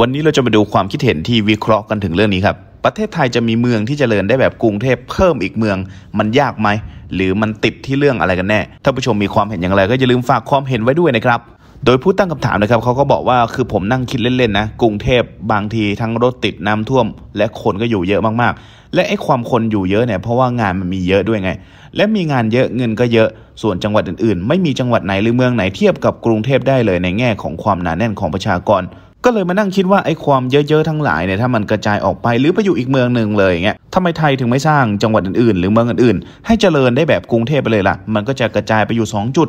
วันนี้เราจะมาดูความคิดเห็นที่วิเคราะห์กันถึงเรื่องนี้ครับ ประเทศไทยจะมีเมืองที่จเจริญได้แบบกรุงเทพเพิ่มอีกเมืองมันยากไหมหรือมันติดที่เรื่องอะไรกันแน่ ท่านผู้ชมมีความเห็นอย่างไรก็อย่าลืมฝากความเห็นไว้ด้วยนะครับ โดยผู้ตั้งคำถามนะครับเขาก็บอกว่าคือผมนั่งคิดเล่นๆนะ กรุงเทพบางทีทั้งรถติดน้ำท่วมและคนก็อยู่เยอะมากๆ และไอ้ความคนอยู่เยอะเนี่ยเพราะว่างานมันมีเยอะด้วยไง และมีงานเยอะเงินก็เยอะส่วนจังหวัดอื่นๆ ไม่มีจังหวัดไหนหรือเมืองไหนเทียบกับกรุงเทพได้เลยในแง่ของความหนาแน่นของประชากรก็เลยมานั่งคิดว่าไอ้ความเยอะๆทั้งหลายเนี่ยถ้ามันกระจายออกไปหรือไปอยู่อีกเมืองหนึ่งเลยเงี้ยทำไมไทยถึงไม่สร้างจังหวัดอื่นๆ หรือเมืองอื่นๆ ให้เจริญได้แบบกรุงเทพไปเลยล่ะ มันก็จะกระจายไปอยู่2จุด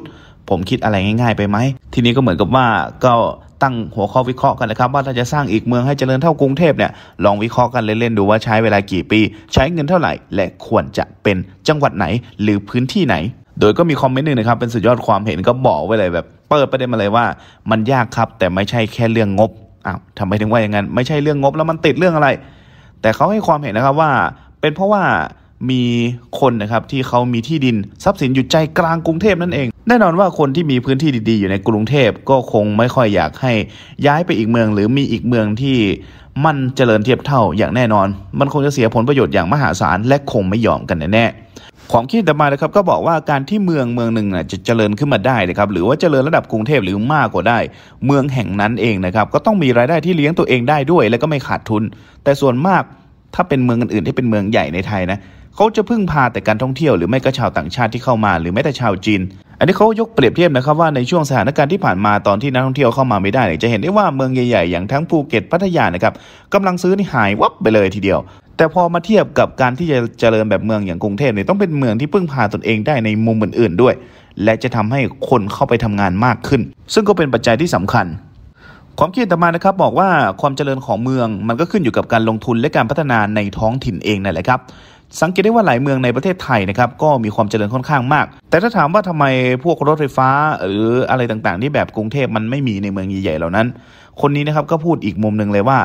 ผมคิดอะไรง่ายๆไปไหมทีนี้ก็เหมือนกับว่าก็ตั้งหัวข้อวิเคราะห์กันนะครับว่าถ้าจะสร้างอีกเมืองให้เจริญเท่ากรุงเทพเนี่ยลองวิเคราะห์กันเล่นๆดูว่าใช้เวลากี่ปีใช้เงินเท่าไหร่ และควรจะเป็นจังหวัดไหนหรือพื้นที่ไหนโดยก็มีคอมเมนต์หนึ่งนะครับเป็นสุดยอดความเห็นก็บอกไว้เลยแบบ เปิดประเด็นมาเลยว่ามันยากครับ แต่ไม่ใช่แค่เรื่องงบอ้าวทำไมถึงว่าอย่างนั้น ไม่ใช่เรื่องงบแล้วมันติดเรื่องอะไร แต่เขาให้ความเห็นนะครับว่า เป็นเพราะว่ามีคนนะครับที่เขามีที่ดินทรัพย์สินอยู่ใจกลางกรุงเทพนั่นเองแน่นอนว่าคนที่มีพื้นที่ดีๆอยู่ในกรุงเทพก็คงไม่ค่อยอยากให้ย้ายไปอีกเมืองหรือมีอีกเมืองที่มันเจริญเทียบเท่าอย่างแน่นอน มันคงจะเสียผลประโยชน์อย่างมหาศาลและคงไม่ยอมกันแน่แนความคิดต่อมานะครับก็บอกว่าการที่เมืองเมืองหนึ่งจะเจริญขึ้นมาได้นะครับหรือว่าเจริญระดับกรุงเทพหรือมากกว่าได้ เมืองแห่งนั้นเองนะครับก็ต้องมีรายได้ที่เลี้ยงตัวเองได้ด้วย และก็ไม่ขาดทุน แต่ส่วนมากถ้าเป็นเมืองอื่นๆที่เป็นเมืองใหญ่ในไทยนะเขาจะพึ่งพาแต่การท่องเที่ยวหรือไม่ก็ชาวต่างชาติที่เข้ามาหรือแม้แต่ชาวจีน อันนี้เขายกเปรียบเทียบนะครับว่าในช่วงสถานการณ์ที่ผ่านมาตอนที่นักท่องเที่ยวเข้ามาไม่ได้ จะเห็นได้ว่าเมืองใหญ่ ๆ อย่างทั้งภูเก็ตพัทยานะครับกำลังซื้อนี่หายวับไปเลยทีเดียว แต่พอมาเทียบกับการที่จะเจริญแบบเมืองอย่างกรุงเทพเนี่ยต้องเป็นเมืองที่พึ่งพาตนเองได้ในมุมอื่นๆด้วย และจะทำให้คนเข้าไปทำงานมากขึ้น ซึ่งก็เป็นปัจจัยที่สำคัญ ความคิดต่อมานะครับบอกว่าความเจริญของเมือง มันก็ขึ้นอยู่กับการลงทุนและการพัฒนาในท้องถิ่นเองนั่นแหละครับสังเกตได้ว่าหลายเมืองในประเทศไทยนะครับก็มีความเจริญค่อนข้างมาก แต่ถ้าถามว่าทำไมพวกรถไฟฟ้าหรืออะไรต่างๆ ที่แบบกรุงเทพมันไม่มีในเมืองใหญ่ๆเหล่านั้น คนนี้นะครับก็พูดอีกมุมหนึ่งเลยว่า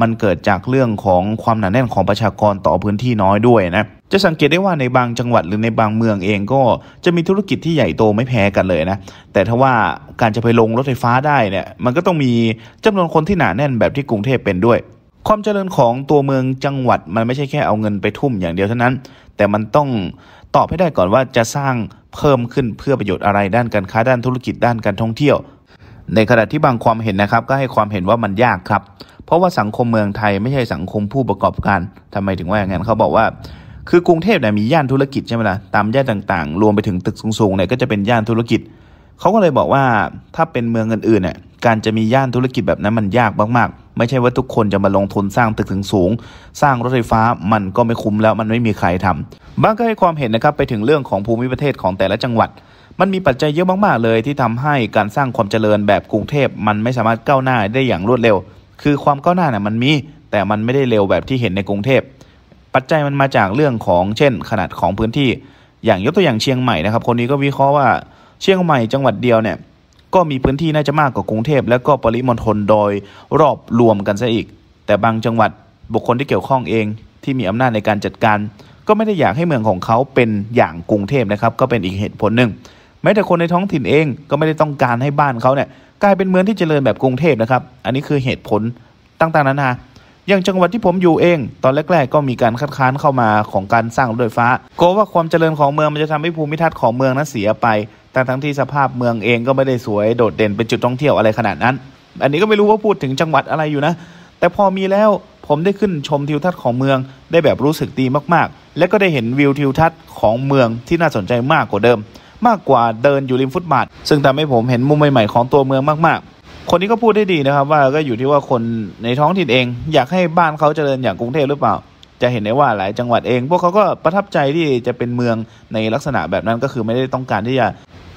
มันเกิดจากเรื่องของความหนาแน่นของประชากรต่อพื้นที่น้อยด้วยนะจะสังเกตได้ว่าในบางจังหวัดหรือในบางเมืองเองก็จะมีธุรกิจที่ใหญ่โตไม่แพ้กันเลยนะแต่ถ้าว่าการจะไปลงรถไฟฟ้าได้เนี่ยมันก็ต้องมีจำนวนคนที่หนาแน่นแบบที่กรุงเทพเป็นด้วยความเจริญของตัวเมืองจังหวัดมันไม่ใช่แค่เอาเงินไปทุ่มอย่างเดียวเท่านั้น แต่มันต้องตอบให้ได้ก่อนว่าจะสร้างเพิ่มขึ้นเพื่อประโยชน์อะไรด้านการค้าด้านธุรกิจด้านการท่องเที่ยว ในขณะที่บางความเห็นนะครับก็ให้ความเห็นว่ามันยากครับ เพราะว่าสังคมเมืองไทยไม่ใช่สังคมผู้ประกอบการทำไมถึงว่าอย่างนั้นเขาบอกว่า คือกรุงเทพเนี่ยมีย่านธุรกิจใช่ไหมล่ะตามย่านต่างๆ รวมไปถึงตึกสูงๆเนี่ยก็จะเป็นย่านธุรกิจ เขาก็เลยบอกว่าถ้าเป็นเมืองอื่นๆเนี่ยการจะมีย่านธุรกิจแบบนั้นมันยากมากๆไม่ใช่ว่าทุกคนจะมาลงทุนสร้างตึกถึงสูงสร้างรถไฟฟ้ามันก็ไม่คุ้มแล้วมันไม่มีใครทำบางก็ให้ความเห็นนะครับไปถึงเรื่องของภูมิประเทศของแต่ละจังหวัด มันมีปัจจัยเยอะมากๆเลยที่ทำให้การสร้างความเจริญแบบกรุงเทพมันไม่สามารถก้าวหน้าได้อย่างรวดเร็ว คือความก้าวหน้าน่ยมันมีแต่มันไม่ได้เร็วแบบที่เห็นในกรุงเทพปัจจัยมันมาจากเรื่องของ เช่น ขนาดของพื้นที่ อย่างยกตัวอย่างเชียงใหม่นะครับคนนี้ก็วิเคราะห์ว่าเชียงใหม่ จังหวัดเดียวเนี่ยก็มีพื้นที่น่าจะมากกว่ากรุงเทพและก็ปริมณฑลโดยรอบรวมกันซะอีก แต่บางจังหวัดบุคคลที่เกี่ยวข้องเอง ที่มีอำนาจในการจัดการ ก็ไม่ได้อยากให้เมืองของเขาเป็นอย่างกรุงเทพนะครับก็เป็นอีกเหตุผลหนึ่งแม้แต่คนในท้องถิ่นเองก็ไม่ได้ต้องการให้บ้านเขาเนี่ยกลายเป็นเมืองที่เจริญแบบกรุงเทพนะครับ อันนี้คือเหตุผลต่างๆนานาอย่างจังหวัดที่ผมอยู่เองตอนแรก ๆ ก็มีการคัดค้านเข้ามาของการสร้างรถไฟฟ้าก็ว่าความเจริญของเมืองมันจะทำให้ภูมิทัศน์ของเมืองนั้นเสียไปแต่ทั้งที่สภาพเมืองเองก็ไม่ได้สวยโดดเด่นเป็นจุดท่องเที่ยวอะไรขนาดนั้น อันนี้ก็ไม่รู้ว่าพูดถึงจังหวัดอะไรอยู่นะ แต่พอมีแล้วผมได้ขึ้นชมทิวทัศน์ของเมืองได้แบบรู้สึกดีมากๆ และก็ได้เห็นวิวทิวทัศน์ของเมืองที่น่าสนใจมากกว่าเดิม มากกว่าเดินอยู่ริมฟุตบาท ซึ่งทำให้ผมเห็นมุมใหม่ๆของตัวเมืองมาก ๆ คนนี้ก็พูดได้ดีนะครับว่าก็อยู่ที่ว่าคนในท้องถิ่นเอง อยากให้บ้านเขาเจริญอย่างกรุงเทพหรือเปล่าจะเห็นได้ว่าหลายจังหวัดเอง พวกเขาก็ประทับใจที่จะเป็นเมืองในลักษณะแบบนั้นก็คือไม่ได้ต้องการที่จะ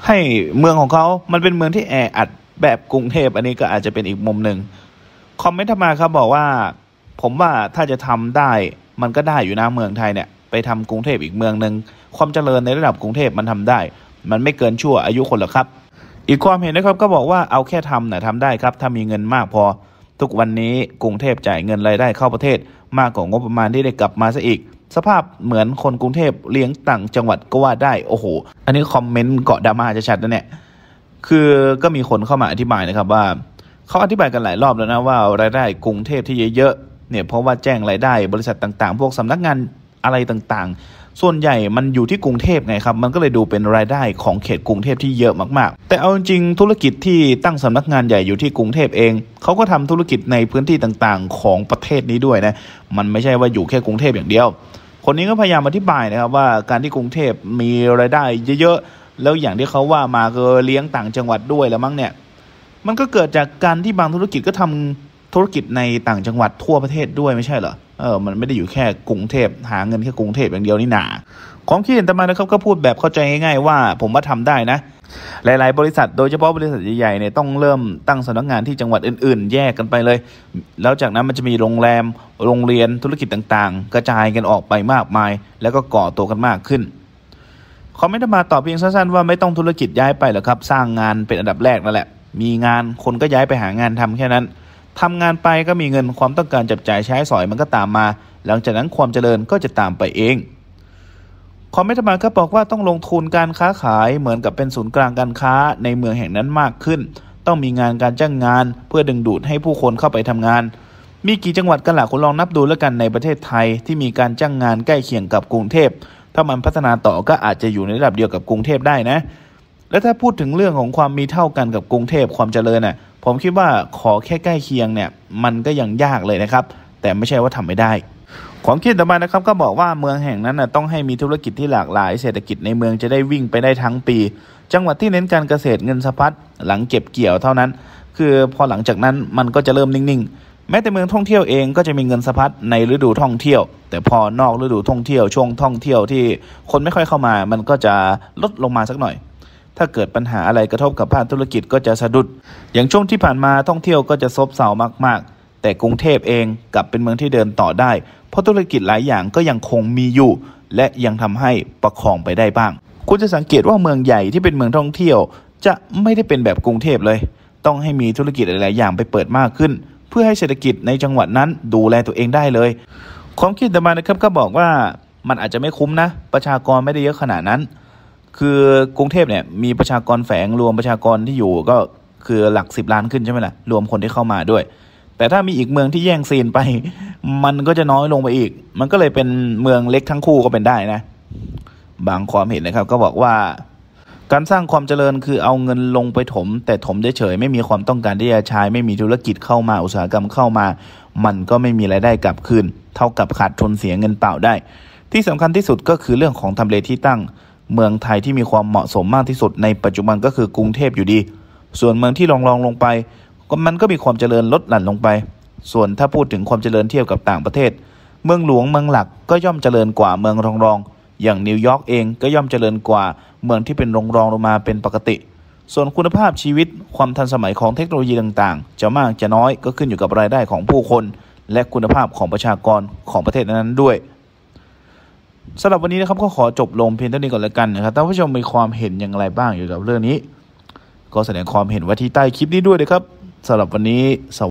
ให้เมืองของเขามันเป็นเมืองที่แออัดแบบกรุงเทพอันนี้ก็อาจจะเป็นอีกมุมหนึ่งคอมเมนต์มาครับบอกว่า ผมว่าถ้าจะทำได้มันก็ได้อยู่นะเมืองไทยเนี่ยไปทำกรุงเทพอีกเมืองหนึ่งความเจริญในระดับกรุงเทพมันทำได้ มันไม่เกินชั่วอายุคนหรอกครับ อีกความเห็นนะครับก็บอกว่าเอาแค่ทำนะ่ะทำได้ครับถ้ามีเงินมากพอทุกวันนี้กรุงเทพจ่ายเงินรายได้เข้าประเทศมากกว่างบประมาณที่ได้กลับมาซะอีก สภาพเหมือนคนกรุงเทพเลี้ยงต่างจังหวัดก็ว่าได้โอ้โหอันนี้คอมเมนต์เกาะดามาจะชัดนะเนี่ยคือก็มีคนเข้ามาอธิบายนะครับว่าเขาอธิบายกันหลายรอบแล้วนะว่ารายได้กรุงเทพที่เยอะๆเนี่ยเพราะว่าแจ้งรายได้บริษัทต่างๆ พวกสำนักงานอะไรต่างๆส่วนใหญ่มันอยู่ที่กรุงเทพไงครับมันก็เลยดูเป็นรายได้ของเขตกรุงเทพที่เยอะมากๆ แต่เอาจริงธุรกิจที่ตั้งสำนักงานใหญ่อยู่ที่กรุงเทพเองเขาก็ทำธุรกิจในพื้นที่ต่างๆ ของประเทศนี้ด้วยนะมันไม่ใช่ว่าอยู่แค่กรุงเทพอย่างเดียว คนนี้ก็พยายามอธิบายนะครับว่าการที่กรุงเทพมีรายได้เยอะ ๆ แล้วอย่างที่เขาว่ามาคือเลี้ยงต่างจังหวัดด้วยแล้วมั้งเนี่ยมันก็เกิดจากการที่บางธุรกิจก็ทำธุรกิจในต่างจังหวัดทั่วประเทศด้วยไม่ใช่เหรอเออ มันไม่ได้อยู่แค่กรุงเทพ หาเงินแค่กรุงเทพอย่างเดียวนี่หนา ความคิดเห็นตามมานะครับ ก็พูดแบบเข้าใจง่ายๆ ว่าผมว่าทำได้นะ หลายๆบริษัทโดยเฉพาะบริษัทใหญ่ๆเนี่ยต้องเริ่มตั้งสำนักงานที่จังหวัดอื่นๆ แยกกันไปเลย แล้วจากนั้นมันจะมีโรงแรม โรงเรียนธุรกิจต่างๆ กระจายกันออกไปมากมาย แล้วก็ก่อตัวกันมากขึ้นคอมเมนต้มาตอบเพียงสั้นๆว่าไม่ต้องธุรกิจย้ายไปหรอกครับ สร้างงานเป็นอันดับแรกนั่นแหละมีงานคนก็ย้ายไปหางานทำแค่นั้นทำงานไปก็มีเงินความต้องการจับจ่ายใช้สอยมันก็ตามมา หลังจากนั้นความเจริญก็จะตามไปเองคอมเมนต์มาก็บอกว่าต้องลงทุนการค้าขายเหมือนกับเป็นศูนย์กลางการค้า ในเมืองแห่งนั้นมากขึ้น ต้องมีงานการจ้างงานเพื่อดึงดูดให้ผู้คนเข้าไปทำงาน มีกี่จังหวัดกันหล่ะคุณลองนับดูแล้วกันในประเทศไทยที่มีการจ้างงานใกล้เคียงกับกรุงเทพถ้ามันพัฒนาต่อก็อาจจะอยู่ในระดับเดียวกับกรุงเทพได้นะและถ้าพูดถึงเรื่องของความมีเท่ากันกับกรุงเทพความเจริญน่ะผมคิดว่าขอแค่ใกล้เคียงเนี่ยมันก็ยังยากเลยนะครับ แต่ไม่ใช่ว่าทำไม่ได้ ความคิดต่อมานะครับก็บอกว่าเมืองแห่งนั้นนะต้องให้มีธุรกิจที่หลากหลายเศรษฐกิจในเมืองจะได้วิ่งไปได้ทั้งปี จังหวัดที่เน้นการเกษตรเงินสะพัด หลังเก็บเกี่ยวเท่านั้น คือพอหลังจากนั้นมันก็จะเริ่มนิ่งๆ แม้แต่เมืองท่องเที่ยวเองก็จะมีเงินสะพัดในฤดูท่องเที่ยว แต่พอนอกฤดูท่องเที่ยว ช่วงท่องเที่ยวที่คนไม่ค่อยเข้ามา มันก็จะลดลงมาสักหน่อยถ้าเกิดปัญหาอะไรกระทบกับภาคธุรกิจก็จะสะดุด อย่างช่วงที่ผ่านมาท่องเที่ยวก็จะซบเซามาก ๆ แต่กรุงเทพเองกลับเป็นเมืองที่เดินต่อได้ เพราะธุรกิจหลายอย่างก็ยังคงมีอยู่ และยังทำให้ประคองไปได้บ้าง คุณจะสังเกตว่าเมืองใหญ่ที่เป็นเมืองท่องเที่ยว จะไม่ได้เป็นแบบกรุงเทพเลย ต้องให้มีธุรกิจหลายๆอย่างไปเปิดมากขึ้น เพื่อให้เศรษฐกิจในจังหวัดนั้นดูแลตัวเองได้เลย ความคิดแต่มานะครับก็บอกว่ามันอาจจะไม่คุ้มนะ ประชากรไม่ได้เยอะขนาดนั้นคือกรุงเทพเนี่ย มีประชากรแฝงรวมประชากรที่อยู่ก็คือหลักสิบล้านขึ้นใช่ไหมละ่ะรวมคนที่เข้ามาด้วย แต่ถ้ามีอีกเมืองที่แย่งซีนไป มันก็จะน้อยลงไปอีก มันก็เลยเป็นเมืองเล็กทั้งคู่ก็เป็นได้นะ บางความเห็นนะครับก็บอกว่าการสร้างความเจริญคือเอาเงินลงไปถม แต่ถมเฉยไม่มีความต้องการที่จะใช้ไม่มีธุรกิจเข้ามาอุตสาหกรรมเข้ามา มันก็ไม่มีรายได้กลับคืนเท่ากับขาดทุนเสียเงินเปล่าได้ ที่สำคัญที่สุดก็คือเรื่องของทำเลที่ตั้งเมืองไทยที่มีความเหมาะสมมากที่สุดในปัจจุบันก็คือกรุงเทพอยู่ดี ส่วนเมืองที่รองรองลงไปก็มันก็มีความเจริญลดหลั่นลงไป ส่วนถ้าพูดถึงความเจริญเทียบกับต่างประเทศ เมืองหลวงเมืองหลักก็ย่อมเจริญกว่าเมืองรองรองอย่างนิวยอร์กเองก็ย่อมเจริญกว่า เมืองที่เป็นรองรองลงมาเป็นปกติ ส่วนคุณภาพชีวิต ความทันสมัยของเทคโนโลยีต่างๆ จะมากจะน้อยก็ขึ้นอยู่กับรายได้ของผู้คน และคุณภาพของประชากรของประเทศนั้นด้วยสำหรับวันนี้นะครับก็ขอจบลงเพียงเท่านี้ก่อนละกันนะครับท่านผู้ชมมีความเห็นอย่างไรบ้างเกี่ยวกับเรื่องนี้ ก็แสดงความเห็นไว้ที่ใต้คลิปนี้ด้วยนะครับ สำหรับวันนี้